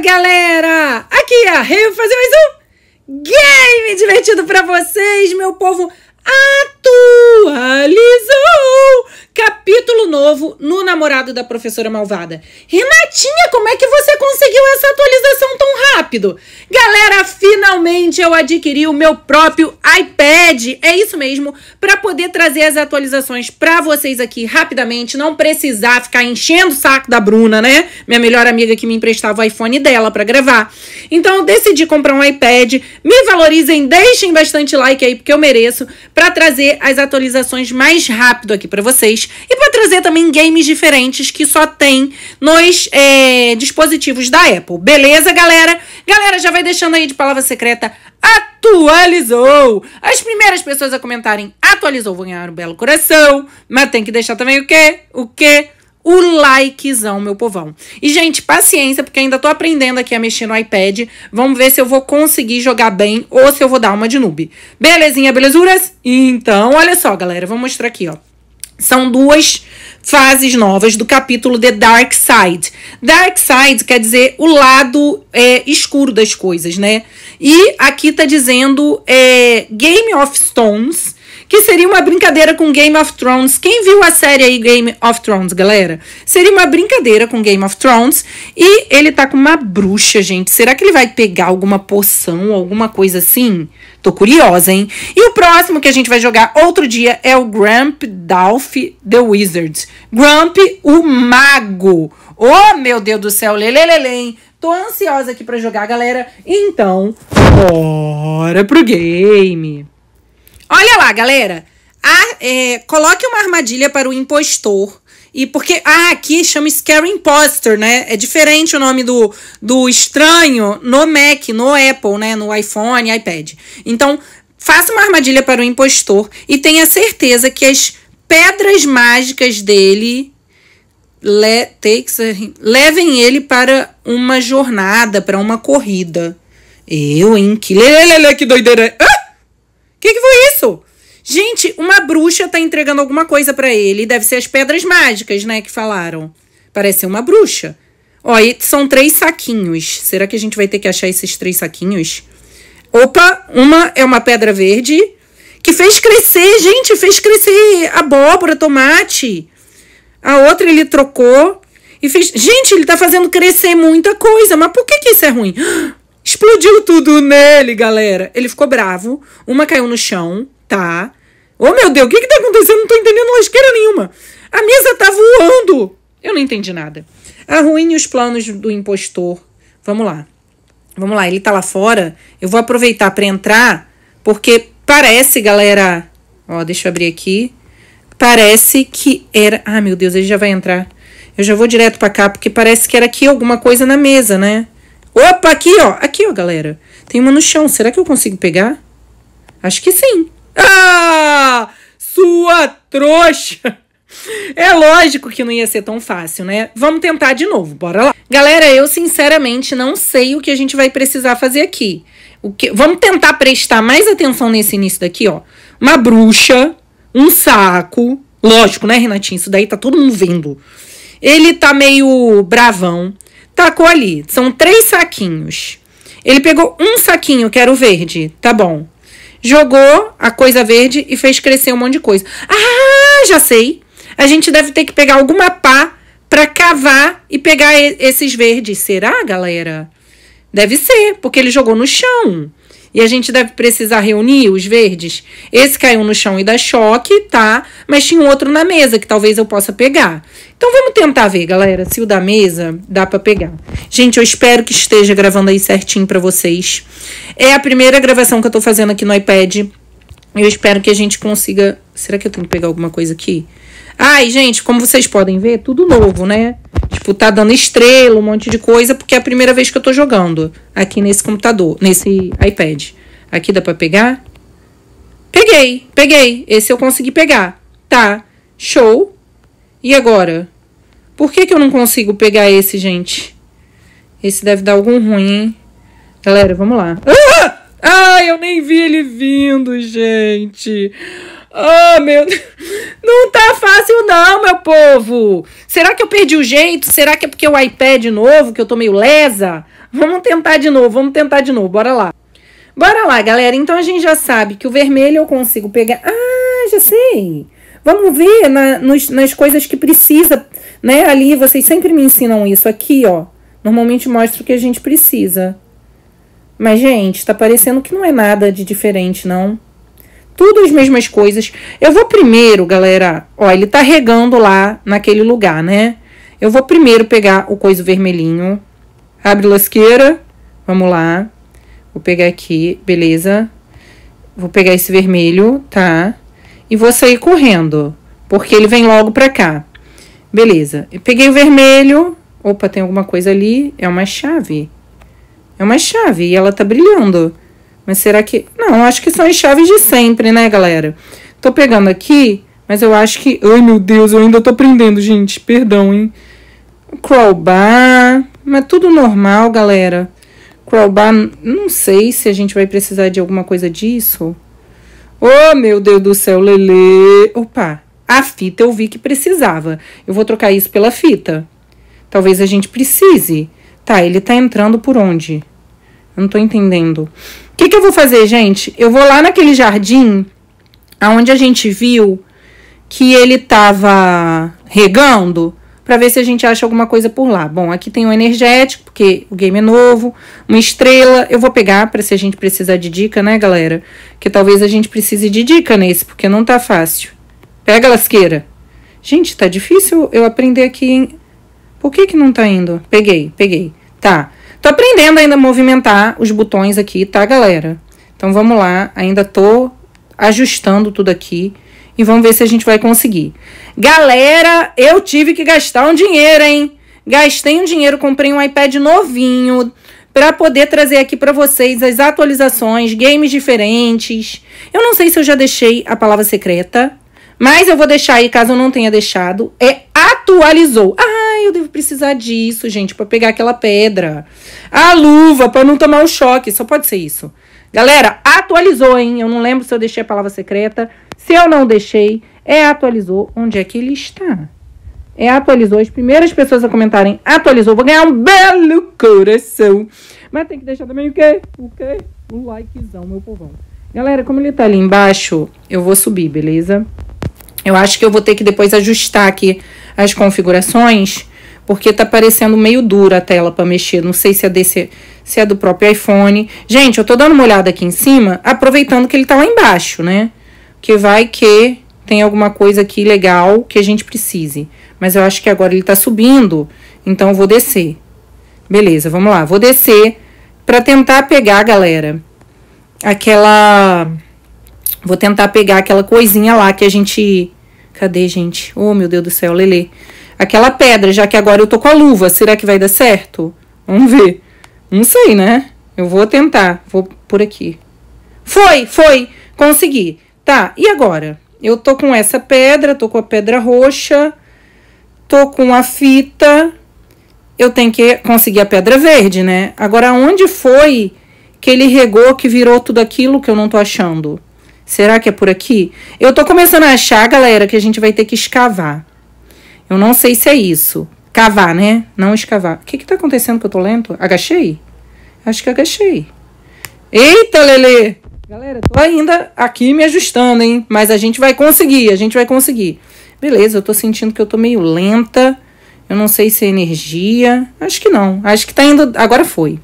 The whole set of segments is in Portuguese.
galera! Aqui é a Rio fazer mais um game divertido para vocês, meu povo atu atualizou! Capítulo novo no namorado da professora malvada. Renatinha, como é que você conseguiu essa atualização tão rápido? Galera, finalmente eu adquiri o meu próprio iPad. É isso mesmo, para poder trazer as atualizações para vocês aqui rapidamente, não precisar ficar enchendo o saco da Bruna, né? Minha melhor amiga que me emprestava o iPhone dela para gravar. Então eu decidi comprar um iPad. Me valorizem, deixem bastante like aí porque eu mereço para trazer as as atualizações mais rápido aqui para vocês e para trazer também games diferentes que só tem nos é, dispositivos da Apple. Beleza, galera? Galera, já vai deixando aí de palavra secreta atualizou. As primeiras pessoas a comentarem atualizou vão ganhar um belo coração, mas tem que deixar também o quê? O quê? o likezão, meu povão. E, gente, paciência, porque ainda tô aprendendo aqui a mexer no iPad. Vamos ver se eu vou conseguir jogar bem ou se eu vou dar uma de noob. Belezinha, belezuras? Então, olha só, galera. Vou mostrar aqui, ó. São duas fases novas do capítulo The Dark Side. Dark Side quer dizer o lado é, escuro das coisas, né? E aqui tá dizendo é, Game of Stones que seria uma brincadeira com Game of Thrones. Quem viu a série aí Game of Thrones, galera? Seria uma brincadeira com Game of Thrones e ele tá com uma bruxa, gente. Será que ele vai pegar alguma poção, alguma coisa assim? Tô curiosa, hein? E o próximo que a gente vai jogar outro dia é o Grump Dalf the Wizard. Grump, o mago. Oh, meu Deus do céu, lelelelem! Tô ansiosa aqui para jogar, galera. Então, bora pro game. Olha lá, galera. é, coloque uma armadilha para o impostor. E porque. Ah, aqui chama Scary Imposter, né? É diferente o nome do, do estranho no Mac, no Apple, né? No iPhone, iPad. Então, faça uma armadilha para o impostor e tenha certeza que as pedras mágicas dele le, takes, levem ele para uma jornada, para uma corrida. Eu, hein? Que, lelele, que doideira! Ah! Que que foi isso? Gente, uma bruxa tá entregando alguma coisa para ele. Deve ser as pedras mágicas, né, que falaram. Parece uma bruxa. Ó, são três saquinhos. Será que a gente vai ter que achar esses três saquinhos? Opa, uma é uma pedra verde que fez crescer, gente, fez crescer abóbora, tomate. A outra ele trocou e fez. Gente, ele tá fazendo crescer muita coisa. Mas por que que isso é ruim? Explodiu tudo nele, galera. Ele ficou bravo. Uma caiu no chão, tá? Ô oh, meu Deus, o que que tá acontecendo? Não tô entendendo lasqueira nenhuma. A mesa tá voando. Eu não entendi nada. Arruine os planos do impostor. Vamos lá. Vamos lá, ele tá lá fora. Eu vou aproveitar para entrar, porque parece, galera. Ó, deixa eu abrir aqui. Parece que era. Ah, meu Deus, ele já vai entrar. Eu já vou direto para cá, porque parece que era aqui alguma coisa na mesa, né? Opa, aqui, ó. Aqui, ó, galera. Tem uma no chão. Será que eu consigo pegar? Acho que sim. Ah! Sua trouxa! É lógico que não ia ser tão fácil, né? Vamos tentar de novo, bora lá. Galera, eu sinceramente não sei o que a gente vai precisar fazer aqui. O que... Vamos tentar prestar mais atenção nesse início daqui, ó. Uma bruxa, um saco. Lógico, né, Renatinho? Isso daí tá todo mundo vendo. Ele tá meio bravão tacou ali. São três saquinhos. Ele pegou um saquinho, que era o verde, tá bom. Jogou a coisa verde e fez crescer um monte de coisa. Ah, já sei. A gente deve ter que pegar alguma pá para cavar e pegar esses verdes. Será, galera? Deve ser, porque ele jogou no chão. E a gente deve precisar reunir os verdes. Esse caiu no chão e dá choque, tá? Mas tinha um outro na mesa que talvez eu possa pegar. Então vamos tentar ver, galera, se o da mesa dá para pegar. Gente, eu espero que esteja gravando aí certinho para vocês. É a primeira gravação que eu tô fazendo aqui no iPad. Eu espero que a gente consiga. Será que eu tenho que pegar alguma coisa aqui? Ai, gente, como vocês podem ver, é tudo novo, né? Tipo, tá dando estrela, um monte de coisa, porque é a primeira vez que eu tô jogando aqui nesse computador, nesse iPad. Aqui dá pra pegar? Peguei, peguei. Esse eu consegui pegar. Tá, show. E agora? Por que, que eu não consigo pegar esse, gente? Esse deve dar algum ruim, hein? Galera, vamos lá. Ah! Ah, eu nem vi ele vindo, gente. Oh, meu Deus. Não tá fácil não, meu povo. Será que eu perdi o jeito? Será que é porque o iPad é novo, que eu tô meio lesa? Vamos tentar de novo, vamos tentar de novo. Bora lá. Bora lá, galera. Então a gente já sabe que o vermelho eu consigo pegar. Ah, já sei. Vamos ver na, nos, nas coisas que precisa, né? Ali, vocês sempre me ensinam isso aqui, ó. Normalmente mostra o que a gente precisa. Mas, gente, tá parecendo que não é nada de diferente, não tudo as mesmas coisas. Eu vou primeiro, galera, ó, ele tá regando lá naquele lugar, né? Eu vou primeiro pegar o coiso vermelhinho. Abre lasqueira. Vamos lá. Vou pegar aqui, beleza. Vou pegar esse vermelho, tá? E vou sair correndo, porque ele vem logo pra cá. Beleza. Eu peguei o vermelho. Opa, tem alguma coisa ali. É uma chave. É uma chave e ela tá brilhando. Mas será que. Não, acho que são as chaves de sempre, né, galera? Tô pegando aqui, mas eu acho que. Ai, meu Deus, eu ainda tô aprendendo, gente. Perdão, hein? Crowbar. Mas tudo normal, galera. Crowbar, não sei se a gente vai precisar de alguma coisa disso. Oh, meu Deus do céu, Lele. Opa, a fita eu vi que precisava. Eu vou trocar isso pela fita. Talvez a gente precise. Tá, ele tá entrando por onde? Eu não tô entendendo. O que, que eu vou fazer, gente? Eu vou lá naquele jardim aonde a gente viu que ele tava regando para ver se a gente acha alguma coisa por lá. Bom, aqui tem um energético, porque o game é novo, uma estrela, eu vou pegar para se a gente precisar de dica, né, galera? Que talvez a gente precise de dica nesse, porque não tá fácil. Pega lasqueira. Gente, tá difícil eu aprender aqui, hein? Por que que não tá indo? Peguei, peguei. Tá. Tô aprendendo ainda a movimentar os botões aqui, tá, galera? Então vamos lá, ainda tô ajustando tudo aqui e vamos ver se a gente vai conseguir. Galera, eu tive que gastar um dinheiro, hein? Gastei um dinheiro, comprei um iPad novinho para poder trazer aqui para vocês as atualizações, games diferentes. Eu não sei se eu já deixei a palavra secreta, mas eu vou deixar aí caso eu não tenha deixado. É atualizou. Ah, ah, eu devo precisar disso, gente, para pegar aquela pedra. A luva para não tomar o choque, só pode ser isso. Galera, atualizou, hein? Eu não lembro se eu deixei a palavra secreta. Se eu não deixei, é atualizou. Onde é que ele está? É atualizou. As primeiras pessoas a comentarem atualizou, vou ganhar um belo coração. Mas tem que deixar também o quê? O quê? Um likezão, meu povão. Galera, como ele tá ali embaixo, eu vou subir, beleza? Eu acho que eu vou ter que depois ajustar aqui as configurações porque tá parecendo meio dura a tela para mexer. Não sei se é desse, se é do próprio iPhone. Gente, eu tô dando uma olhada aqui em cima, aproveitando que ele tá lá embaixo, né? Que vai que tem alguma coisa aqui legal que a gente precise. Mas eu acho que agora ele tá subindo, então eu vou descer. Beleza, vamos lá. Vou descer para tentar pegar, galera, aquela vou tentar pegar aquela coisinha lá que a gente Cadê, gente? Oh, meu Deus do céu, Lele aquela pedra, já que agora eu tô com a luva, será que vai dar certo? Vamos ver. Não sei, né? Eu vou tentar. Vou por aqui. Foi, foi, consegui. Tá, e agora? Eu tô com essa pedra, tô com a pedra roxa, tô com a fita. Eu tenho que conseguir a pedra verde, né? Agora, onde foi que ele regou que virou tudo aquilo que eu não tô achando? Será que é por aqui? Eu tô começando a achar, galera, que a gente vai ter que escavar. Eu não sei se é isso. Cavar, né? Não escavar. O que que tá acontecendo que eu tô lento? Agachei? Acho que agachei. Eita, Lele! Galera, tô ainda aqui me ajustando, hein? Mas a gente vai conseguir, a gente vai conseguir. Beleza, eu tô sentindo que eu tô meio lenta. Eu não sei se é energia. Acho que não. Acho que tá indo. Agora foi.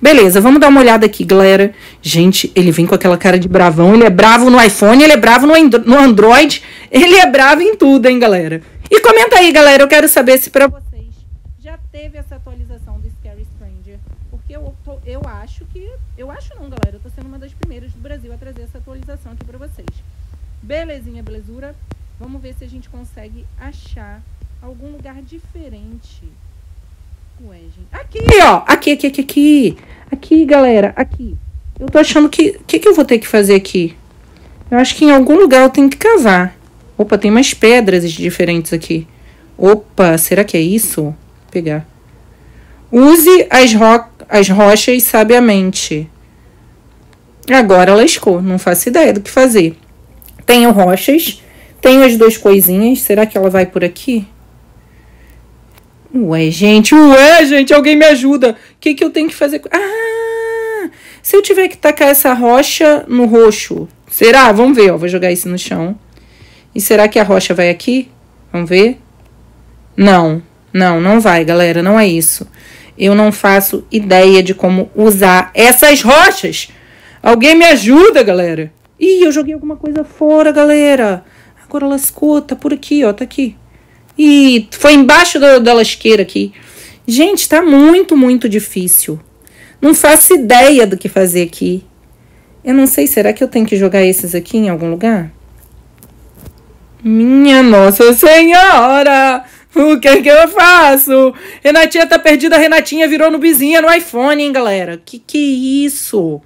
Beleza, vamos dar uma olhada aqui, galera. Gente, ele vem com aquela cara de bravão. Ele é bravo no iPhone, ele é bravo no, Android. Ele é bravo em tudo, hein, galera? E comenta aí, galera, eu quero saber se para vocês já teve essa atualização do Scary Stranger, porque eu, tô, eu acho que, eu acho não, galera, eu tô sendo uma das primeiras do Brasil a trazer essa atualização aqui para vocês. Belezinha, belezura? Vamos ver se a gente consegue achar algum lugar diferente. Ué, gente. Aqui, ó. Aqui, aqui, aqui, aqui. Aqui, galera. Aqui. Eu tô achando que... O que, que eu vou ter que fazer aqui? Eu acho que em algum lugar eu tenho que cavar. Opa, tem mais pedras diferentes aqui. Opa, será que é isso? Vou pegar. Use as, ro as rochas sabiamente. Agora lascou, não faço ideia do que fazer. Tenho rochas, tenho as duas coisinhas. Será que ela vai por aqui? Ué, gente, ué, gente, alguém me ajuda. O que, que eu tenho que fazer? Ah, se eu tiver que tacar essa rocha no roxo. Será? Vamos ver, ó. Vou jogar isso no chão. E será que a rocha vai aqui? Vamos ver? Não, não, não vai, galera, não é isso. Eu não faço ideia de como usar essas rochas. Alguém me ajuda, galera. Ih, eu joguei alguma coisa fora, galera. Agora lascou, tá por aqui, ó, tá aqui. E foi embaixo da, da lasqueira aqui. Gente, tá muito, muito difícil. Não faço ideia do que fazer aqui. Eu não sei, será que eu tenho que jogar esses aqui em algum lugar? Minha Nossa Senhora! O que é que eu faço? Renatinha tá perdida, Renatinha virou nubizinha no iPhone, hein, galera? Que que é isso?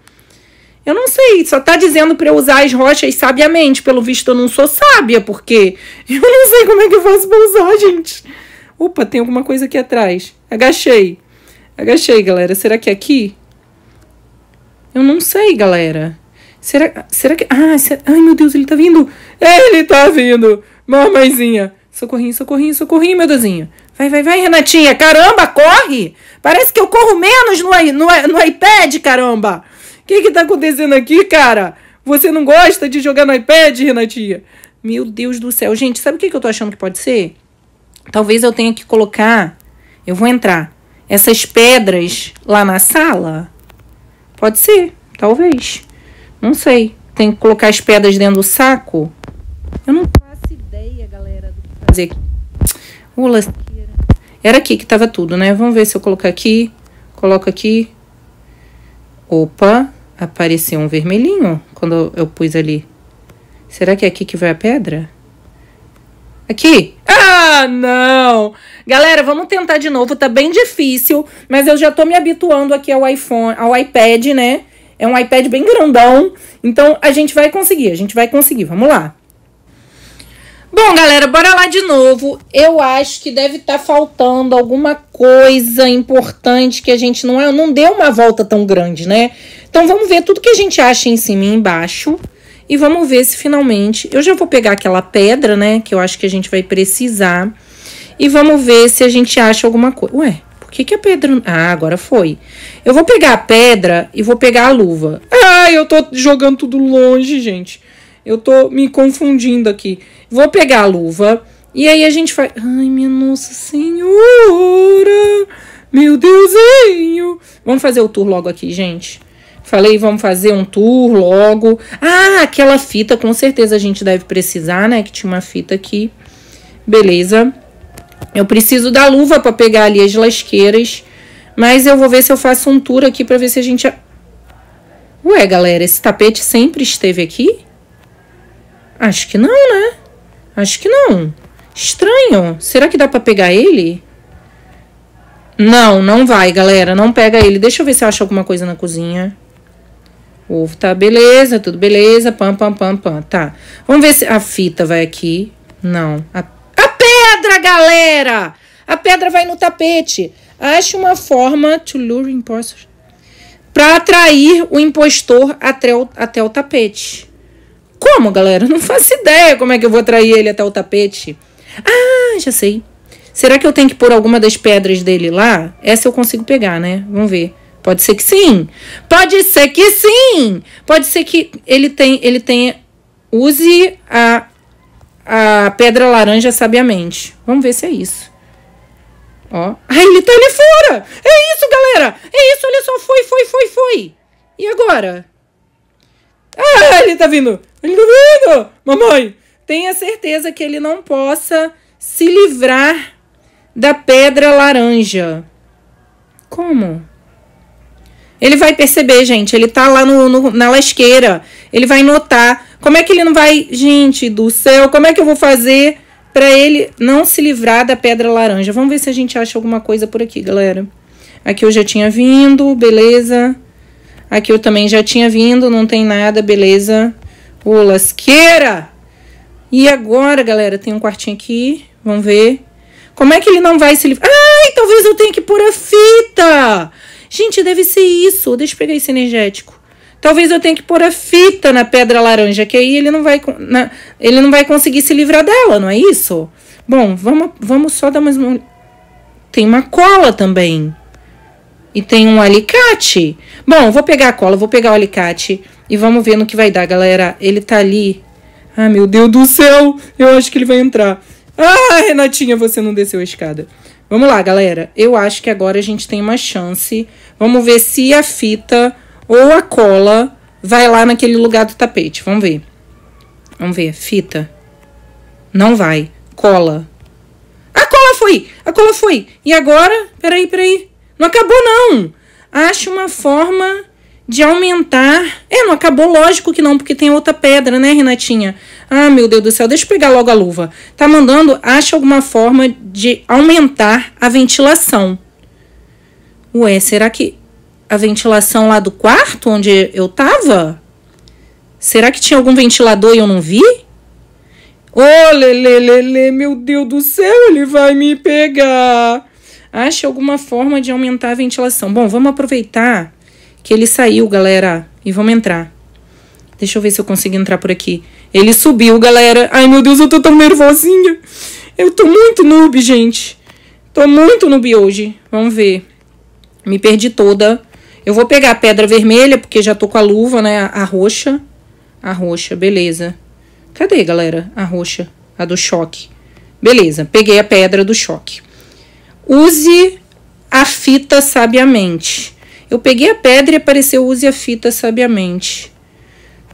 Eu não sei, só tá dizendo para eu usar as rochas sabiamente. Pelo visto, eu não sou sábia, porque eu não sei como é que eu faço pra usar, gente. Opa, tem alguma coisa aqui atrás. Agachei. Agachei, galera. Será que é aqui? Eu não sei, galera. Será, será que. Ah, será, ai meu Deus, ele tá vindo! Ele tá vindo! Mamãezinha! Socorrinho, socorrinho, socorrinho, meu Deusinho! Vai, vai, vai, Renatinha! Caramba, corre! Parece que eu corro menos no, no, no iPad, caramba! O que que tá acontecendo aqui, cara? Você não gosta de jogar no iPad, Renatinha? Meu Deus do céu. Gente, sabe o que, que eu tô achando que pode ser? Talvez eu tenha que colocar. Eu vou entrar. Essas pedras lá na sala? Pode ser, talvez. Não sei. Tem que colocar as pedras dentro do saco? Eu não faço ideia, galera, do que fazer aqui. Ula. Era aqui que tava tudo, né? Vamos ver se eu colocar aqui. Coloco aqui. Opa, apareceu um vermelhinho quando eu pus ali. Será que é aqui que vai a pedra? Aqui? Ah, não! Galera, vamos tentar de novo. Tá bem difícil, mas eu já tô me habituando aqui ao iPhone, ao iPad, né? É um iPad bem grandão. Então a gente vai conseguir, a gente vai conseguir. Vamos lá. Bom, galera, bora lá de novo. Eu acho que deve estar tá faltando alguma coisa importante que a gente não, é, não deu uma volta tão grande, né? Então vamos ver tudo que a gente acha em cima e embaixo. E vamos ver se finalmente. Eu já vou pegar aquela pedra, né? Que eu acho que a gente vai precisar. E vamos ver se a gente acha alguma coisa. Ué, que, que a pedra. Ah, agora foi. Eu vou pegar a pedra e vou pegar a luva. Ah, eu tô jogando tudo longe, gente. Eu tô me confundindo aqui. Vou pegar a luva. E aí a gente faz. Ai, minha Nossa Senhora! Meu Deusinho! Vamos fazer o tour logo aqui, gente. Falei, vamos fazer um tour logo. Ah, aquela fita, com certeza a gente deve precisar, né? Que tinha uma fita aqui. Beleza. Eu preciso da luva para pegar ali as lasqueiras. Mas eu vou ver se eu faço um tour aqui para ver se a gente... Ué, galera, esse tapete sempre esteve aqui? Acho que não, né? Acho que não. Estranho. Será que dá para pegar ele? Não, não vai, galera. Não pega ele. Deixa eu ver se eu acho alguma coisa na cozinha. O ovo tá beleza, tudo beleza. Pam, pam, pam, pam. Tá. Vamos ver se a fita vai aqui. Não. A pedra, galera! A pedra vai no tapete. Ache uma forma to lure impostor para atrair o impostor até o, até o tapete. Como, galera? Não faço ideia como é que eu vou atrair ele até o tapete. Ah, já sei. Será que eu tenho que pôr alguma das pedras dele lá? Essa eu consigo pegar, né? Vamos ver. Pode ser que sim. Pode ser que sim. Pode ser que ele tenha, ele tenha use a a pedra laranja sabiamente. Vamos ver se é isso. Ó. Ai, ele tá ali fora! É isso, galera! É isso, olha só, foi, foi, foi, foi! E agora? Ah, ele tá vindo! Ele tá vindo! Mamãe! Tenha certeza que ele não possa se livrar da pedra laranja. Como? Ele vai perceber, gente. Ele tá lá no, no, na lasqueira. Ele vai notar. Como é que ele não vai. Gente do céu, como é que eu vou fazer para ele não se livrar da pedra laranja? Vamos ver se a gente acha alguma coisa por aqui, galera. Aqui eu já tinha vindo, beleza. Aqui eu também já tinha vindo, não tem nada, beleza. Ô, lasqueira! E agora, galera, tem um quartinho aqui. Vamos ver. Como é que ele não vai se livrar? Ai, talvez eu tenha que pôr a fita! Gente, deve ser isso. Deixa eu pegar esse energético. Talvez eu tenha que pôr a fita na pedra laranja, que aí ele não vai, na, ele não vai conseguir se livrar dela, não é isso? Bom, vamos, vamos só dar mais uma. Tem uma cola também. E tem um alicate. Bom, vou pegar a cola, vou pegar o alicate e vamos ver no que vai dar, galera. Ele tá ali. Ah, meu Deus do céu! Eu acho que ele vai entrar. Ah, Renatinha, você não desceu a escada. Vamos lá, galera. Eu acho que agora a gente tem uma chance. Vamos ver se a fita ou a cola vai lá naquele lugar do tapete. Vamos ver. Vamos ver. Fita. Não vai. Cola. A cola foi! A cola foi! E agora? Peraí, peraí. Não acabou, não! Acho uma forma de aumentar. É, não acabou, lógico que não, porque tem outra pedra, né, Renatinha? Ah, meu Deus do céu, deixa eu pegar logo a luva. Tá mandando, acha alguma forma de aumentar a ventilação. Ué, será que a ventilação lá do quarto onde eu tava? Será que tinha algum ventilador e eu não vi? Ô, oh, lele, lele, meu Deus do céu, ele vai me pegar. Acha alguma forma de aumentar a ventilação. Bom, vamos aproveitar que ele saiu, galera. E vamos entrar. Deixa eu ver se eu consigo entrar por aqui. Ele subiu, galera. Ai, meu Deus, eu tô tão nervosinha. Eu tô muito noob, gente. Tô muito noob hoje. Vamos ver. Me perdi toda. Eu vou pegar a pedra vermelha, porque já tô com a luva, né? A roxa. A roxa, beleza. Cadê, galera? A roxa. A do choque. Beleza, peguei a pedra do choque. Use a fita sabiamente. Eu peguei a pedra e apareceu use a fita sabiamente.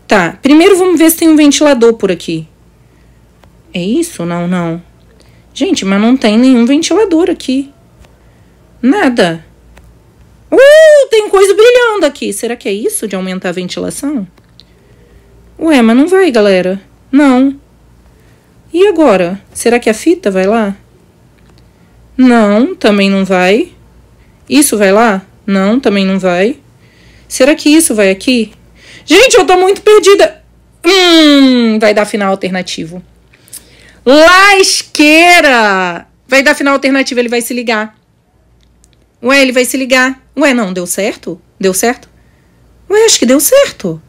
Tá, primeiro vamos ver se tem um ventilador por aqui. É isso? Não, não. Gente, mas não tem nenhum ventilador aqui. Nada. Uh, tem coisa brilhando aqui. Será que é isso de aumentar a ventilação? Ué, mas não vai, galera. Não. E agora? Será que a fita vai lá? Não, também não vai. Isso vai lá? Não, também não vai. Será que isso vai aqui? Gente, eu tô muito perdida. Hum, vai dar final alternativo. Lasqueira! Vai dar final alternativo, ele vai se ligar. Ué, ele vai se ligar. Ué, não, deu certo? Deu certo? Ué, acho que deu certo.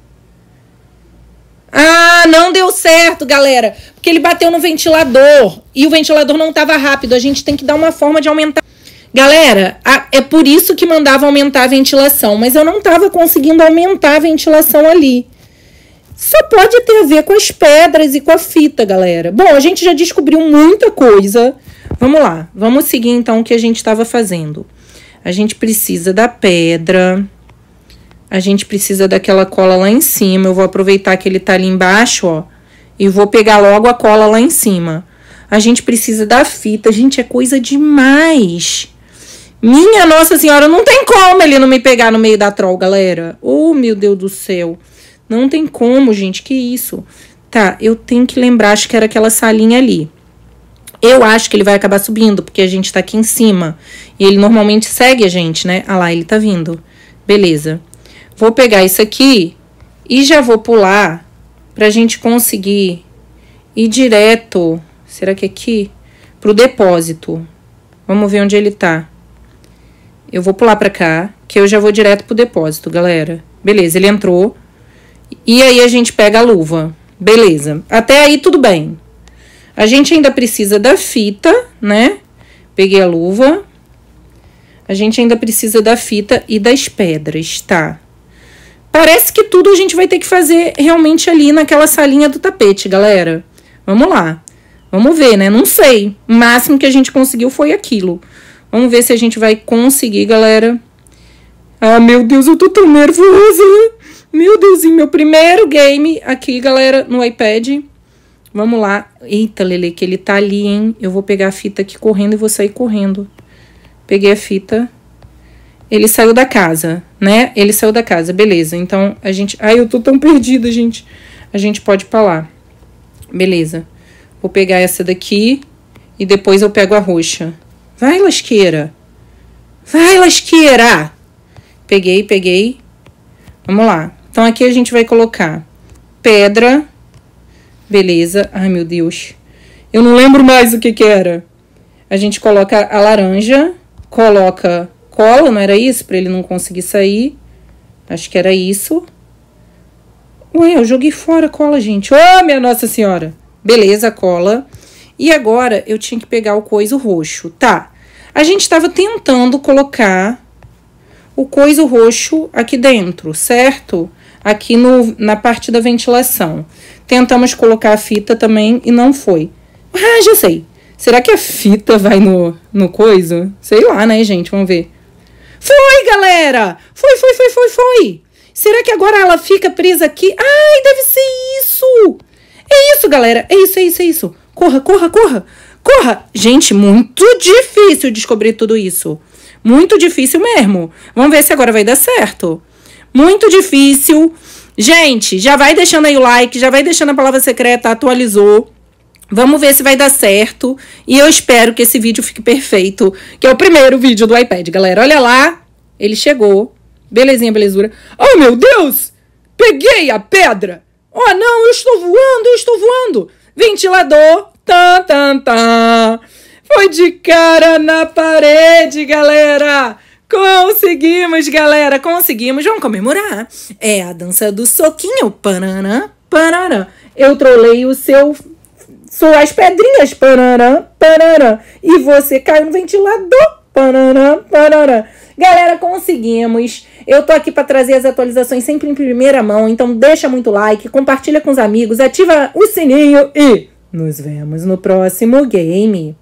Ah, não deu certo, galera. Porque ele bateu no ventilador e o ventilador não estava rápido. A gente tem que dar uma forma de aumentar. Galera, a, é por isso que mandava aumentar a ventilação, mas eu não estava conseguindo aumentar a ventilação ali. Só pode ter a ver com as pedras e com a fita, galera. Bom, a gente já descobriu muita coisa. Vamos lá, vamos seguir então o que a gente estava fazendo. A gente precisa da pedra, a gente precisa daquela cola lá em cima. Eu vou aproveitar que ele tá ali embaixo, ó, e vou pegar logo a cola lá em cima. A gente precisa da fita, gente, é coisa demais. Minha Nossa Senhora, não tem como ele não me pegar no meio da troll, galera. Oh, meu Deus do céu. Não tem como, gente, que isso. Tá, eu tenho que lembrar, acho que era aquela salinha ali. Eu acho que ele vai acabar subindo, porque a gente tá aqui em cima. E ele normalmente segue a gente, né? Ah lá, ele tá vindo. Beleza. Vou pegar isso aqui e já vou pular pra gente conseguir ir direto. Será que é aqui? Pro depósito. Vamos ver onde ele tá. Eu vou pular para cá, que eu já vou direto pro depósito, galera. Beleza, ele entrou. E aí a gente pega a luva. Beleza. Até aí tudo bem. A gente ainda precisa da fita, né? Peguei a luva. A gente ainda precisa da fita e das pedras, tá? Parece que tudo a gente vai ter que fazer realmente ali naquela salinha do tapete, galera. Vamos lá. Vamos ver, né? Não sei. O máximo que a gente conseguiu foi aquilo. Vamos ver se a gente vai conseguir, galera. Ah, meu Deus, eu tô tão nervosa. Meu Deus, meu primeiro game aqui, galera, no iPad. Vamos lá. Eita, Lele, que ele tá ali, hein? Eu vou pegar a fita aqui correndo e vou sair correndo. Peguei a fita. Ele saiu da casa, né? Ele saiu da casa, beleza. Então, a gente... Ai, eu tô tão perdida, gente. A gente pode ir pra lá. Beleza. Vou pegar essa daqui e depois eu pego a roxa. Vai, lasqueira. Vai, lasqueira. Peguei, peguei. Vamos lá. Então, aqui a gente vai colocar pedra. Beleza. Ai, meu Deus. Eu não lembro mais o que que era. A gente coloca a laranja. Coloca cola, não era isso? Pra ele não conseguir sair. Acho que era isso. Ué, eu joguei fora a cola, gente. Ô, oh, minha Nossa Senhora. Beleza, cola. E agora eu tinha que pegar o coiso roxo, tá? A gente estava tentando colocar o coiso roxo aqui dentro, certo? Aqui no, na parte da ventilação. Tentamos colocar a fita também e não foi. Ah, já sei. Será que a fita vai no, no coiso? Sei lá, né, gente? Vamos ver. Foi, galera! Foi, foi, foi, foi, foi! Será que agora ela fica presa aqui? Ai, deve ser isso! É isso, galera! É isso, é isso, é isso! corra, corra, corra, corra. Gente, muito difícil descobrir tudo isso. Muito difícil mesmo. Vamos ver se agora vai dar certo. Muito difícil. Gente, já vai deixando aí o like, já vai deixando a palavra secreta, atualizou. Vamos ver se vai dar certo. E eu espero que esse vídeo fique perfeito, que é o primeiro vídeo do iPad, galera. Olha lá, ele chegou. Belezinha, belezura. Oh, meu Deus! Peguei a pedra! Oh, não, eu estou voando, eu estou voando! Ventilador. Tan, tan, tan. Foi de cara na parede, galera. Conseguimos, galera. Conseguimos. Vamos comemorar. É a dança do soquinho. Pananã, pananã. Eu trolei o seu suas pedrinhas, parará, parará, e você caiu no ventilador, parará, parará. Galera, conseguimos. Eu tô aqui para trazer as atualizações sempre em primeira mão, então deixa muito like, compartilha com os amigos, ativa o sininho e nos vemos no próximo game.